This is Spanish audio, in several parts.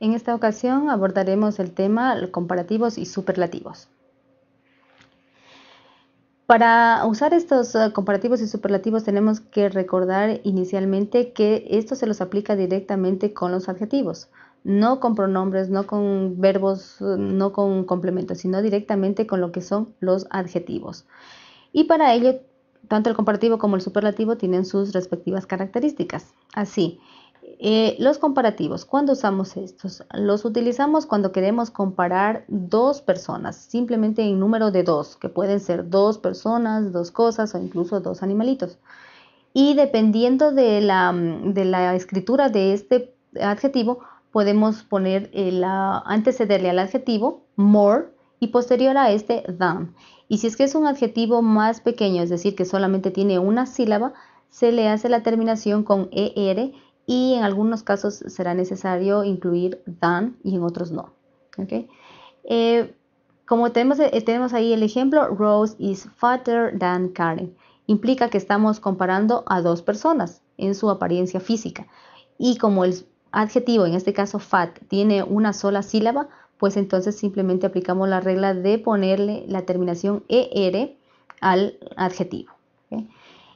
En esta ocasión abordaremos el tema comparativos y superlativos. Para usar estos eh, comparativos y superlativos tenemos que recordar inicialmente que esto se los aplica directamente con los adjetivos, no con pronombres, no con verbos, no con complementos, sino directamente con lo que son los adjetivos. Y para ello, tanto el comparativo como el superlativo tienen sus respectivas características. Así, eh, los comparativos, ¿cuándo usamos estos? Los utilizamos cuando queremos comparar dos personas, simplemente en número de dos, que pueden ser dos personas, dos cosas o incluso dos animalitos. Y dependiendo de la, mm, escritura de este adjetivo, podemos poner el, ah, antecederle al adjetivo more y posterior a este than. Y si es que es un adjetivo más pequeño, es decir, que solamente tiene una sílaba, se le hace la terminación con er y en algunos casos será necesario incluir than y en otros no. Eh, como tenemos, eh, tenemos ahí el ejemplo, Rose is fatter than Karen. Implica que estamos comparando a dos personas en su apariencia física. Y como el adjetivo, en este caso fat, tiene una sola sílaba, pues entonces simplemente aplicamos la regla de ponerle la terminación ER al adjetivo.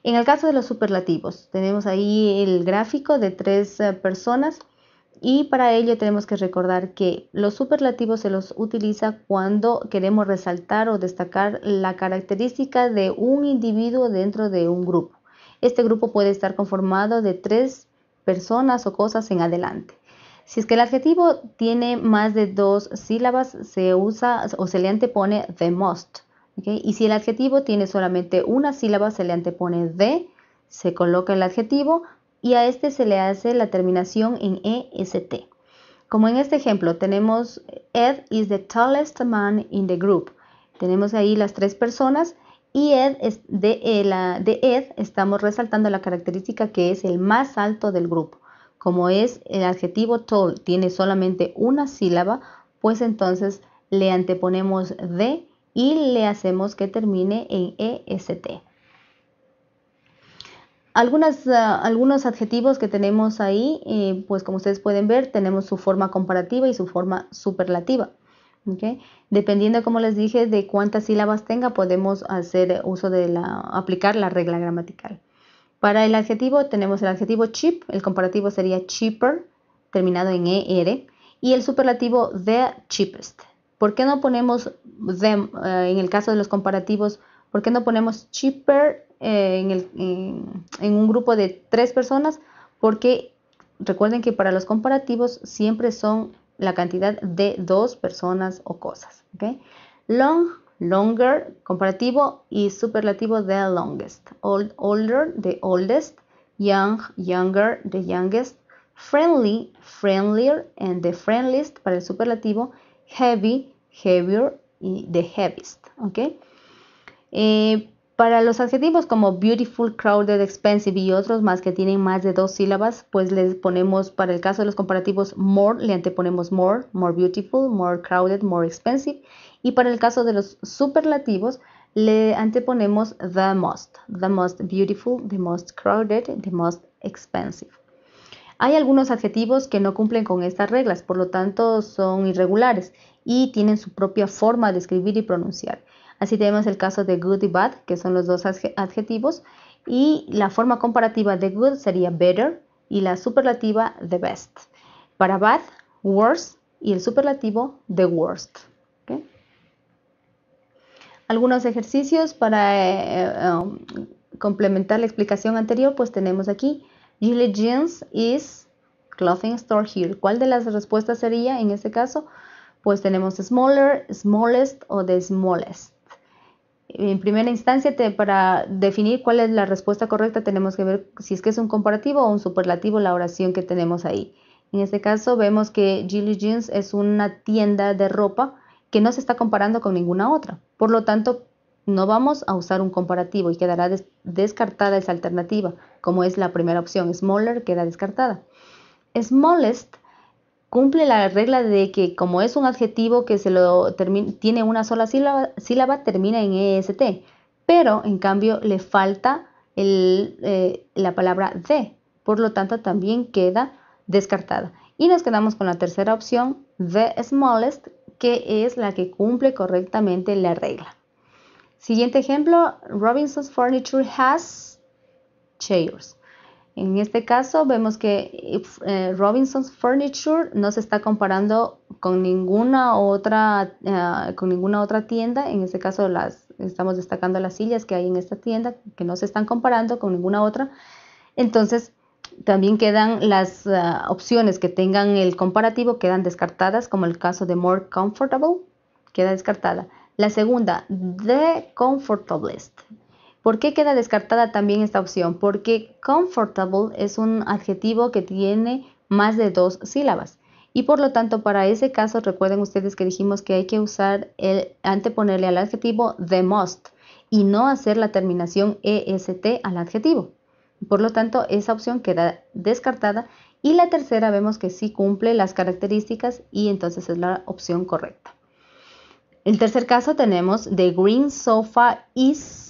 En el caso de los superlativos, tenemos ahí el gráfico de tres eh, personas y para ello tenemos que recordar que los superlativos se los utiliza cuando queremos resaltar o destacar la característica de un individuo dentro de un grupo. Este grupo puede estar conformado de tres personas o cosas en adelante. Si es que el adjetivo tiene más de dos sílabas, se usa o se le antepone the most. Y si el adjetivo tiene solamente una sílaba, se le antepone de, se coloca el adjetivo y a este se le hace la terminación en EST. Como en este ejemplo, tenemos Ed is the tallest man in the group. Tenemos ahí las tres personas y Ed es de, eh, de Ed estamos resaltando la característica que es el más alto del grupo. Como es el adjetivo tall, tiene solamente una sílaba, pues entonces le anteponemos de y le hacemos que termine en EST. Algunas, ah, algunos adjetivos que tenemos ahí, eh, pues como ustedes pueden ver, tenemos su forma comparativa y su forma superlativa. Dependiendo, como les dije, de cuántas sílabas tenga, podemos hacer uso de la, aplicar la regla gramatical. Para el adjetivo tenemos el adjetivo cheap, el comparativo sería cheaper, terminado en ER, y el superlativo the cheapest, ¿Por qué no ponemos them eh, en el caso de los comparativos? ¿Por qué no ponemos cheaper eh, en, el, en, un grupo de tres personas? Porque recuerden que para los comparativos siempre son la cantidad de dos personas o cosas. ¿okay? Long, longer, comparativo y superlativo the longest. Old, older, the oldest. Young, younger, the youngest. Friendly, friendlier, and the friendliest para el superlativo. Heavy, heavier y the heaviest. ¿okay? Eh, para los adjetivos como beautiful, crowded, expensive y otros más que tienen más de dos sílabas, pues les ponemos, para el caso de los comparativos, more, le anteponemos more, more beautiful, more crowded, more expensive. Y para el caso de los superlativos, le anteponemos the most, the most beautiful, the most crowded, the most expensive. Hay algunos adjetivos que no cumplen con estas reglas, por lo tanto son irregulares y tienen su propia forma de escribir y pronunciar. Así tenemos el caso de good y bad, que son los dos adjetivos, y la forma comparativa de good sería better y la superlativa the best. Para bad, worse y el superlativo the worst. Algunos ejercicios para eh, eh, um, complementar la explicación anterior, pues tenemos aquí Julie Jeans is clothing store here. ¿Cuál de las respuestas sería en este caso? pues tenemos smaller, smallest o the smallest. En primera instancia, para definir cuál es la respuesta correcta, tenemos que ver si es que es un comparativo o un superlativo la oración que tenemos ahí. En este caso, vemos que Gilly Jeans es una tienda de ropa que no se está comparando con ninguna otra. Por lo tanto, no vamos a usar un comparativo y quedará descartada esa alternativa, como es la primera opción. Smaller queda descartada. Smallest cumple la regla de que como es un adjetivo que se lo tiene una sola sílaba, termina en est, pero en cambio le falta eh, la palabra de, por lo tanto también queda descartada. Y nos quedamos con la tercera opción, the smallest, que es la que cumple correctamente la regla. Siguiente ejemplo, Robinson's Furniture has chairs. En este caso vemos que eh, Robinson's Furniture no se está comparando con ninguna otra eh, con ninguna otra tienda. En este caso las estamos destacando las sillas que hay en esta tienda que no se están comparando con ninguna otra. Entonces también quedan las eh, opciones que tengan el comparativo quedan descartadas como el caso de More Comfortable queda descartada. La segunda, The Comfortablest. ¿Por qué queda descartada también esta opción? Porque comfortable es un adjetivo que tiene más de dos sílabas. Y por lo tanto, para ese caso, recuerden ustedes que dijimos que hay que usar el anteponerle al adjetivo the most y no hacer la terminación est al adjetivo. Por lo tanto, esa opción queda descartada. Y la tercera vemos que sí cumple las características y entonces es la opción correcta. El tercer caso tenemos the green sofa is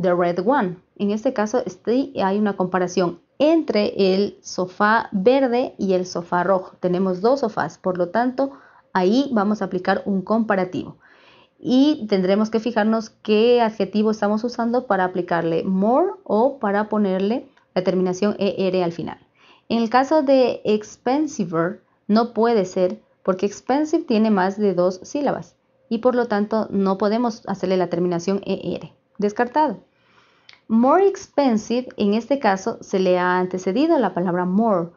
The Red One. En este caso este, hay una comparación entre el sofá verde y el sofá rojo. Tenemos dos sofás, por lo tanto, ahí vamos a aplicar un comparativo. Y tendremos que fijarnos qué adjetivo estamos usando para aplicarle more o para ponerle la terminación er al final. En el caso de expensiver, no puede ser porque expensive tiene más de dos sílabas y por lo tanto no podemos hacerle la terminación er. Descartado. More expensive, en este caso, se le ha antecedido la palabra more,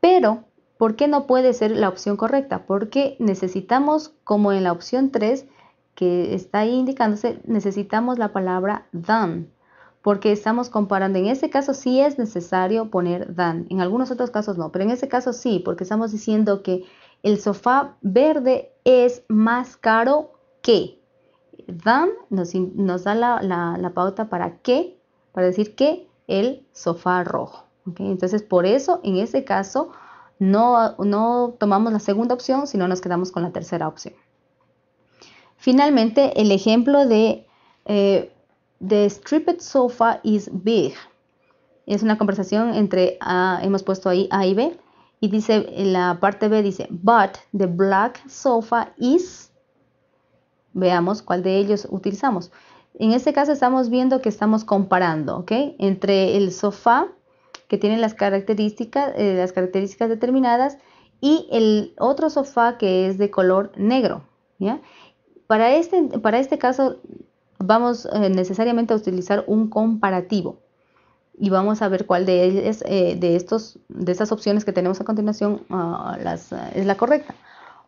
pero ¿por qué no puede ser la opción correcta? Porque necesitamos, como en la opción 3, que está ahí indicándose, necesitamos la palabra than, porque estamos comparando. En este caso sí es necesario poner than, en algunos otros casos no, pero en este caso sí, porque estamos diciendo que el sofá verde es más caro que. Than nos, da la pauta para que decir que el sofá rojo. Entonces, por eso, en este caso, no, tomamos la segunda opción, sino nos quedamos con la tercera opción. Finalmente, el ejemplo de The eh, stripped sofa is big. Es una conversación entre, hemos puesto ahí A y B, y dice, en la parte B dice, but the black sofa is, veamos cuál de ellos utilizamos. En este caso estamos viendo que estamos comparando, Entre el sofá, que tiene las características, eh, las características determinadas, y el otro sofá que es de color negro, Para este, para este caso vamos eh, necesariamente a utilizar un comparativo y vamos a ver cuál de, eh, de, estos, de estas opciones que tenemos a continuación ah, es la correcta.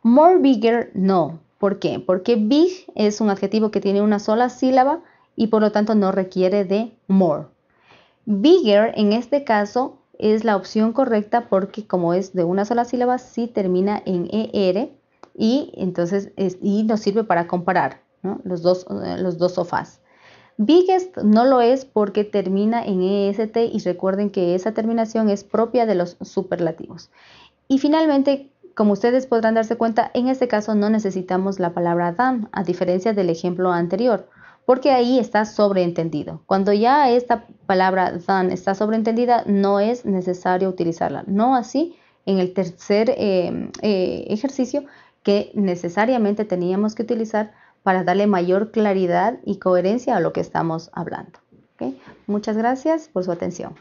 More bigger, no. ¿Por qué? Porque big es un adjetivo que tiene una sola sílaba y por lo tanto no requiere de more. Bigger en este caso es la opción correcta porque como es de una sola sílaba, sí termina en ER y entonces y nos sirve para comparar los, dos, eh, los dos sofás. Biggest no lo es porque termina en EST y recuerden que esa terminación es propia de los superlativos. Y finalmente, como ustedes podrán darse cuenta, en este caso no necesitamos la palabra dan, a diferencia del ejemplo anterior, porque ahí está sobreentendido. Cuando ya esta palabra dan está sobreentendida, no es necesario utilizarla. No así en el tercer eh, eh, ejercicio que necesariamente teníamos que utilizar para darle mayor claridad y coherencia a lo que estamos hablando. Muchas gracias por su atención.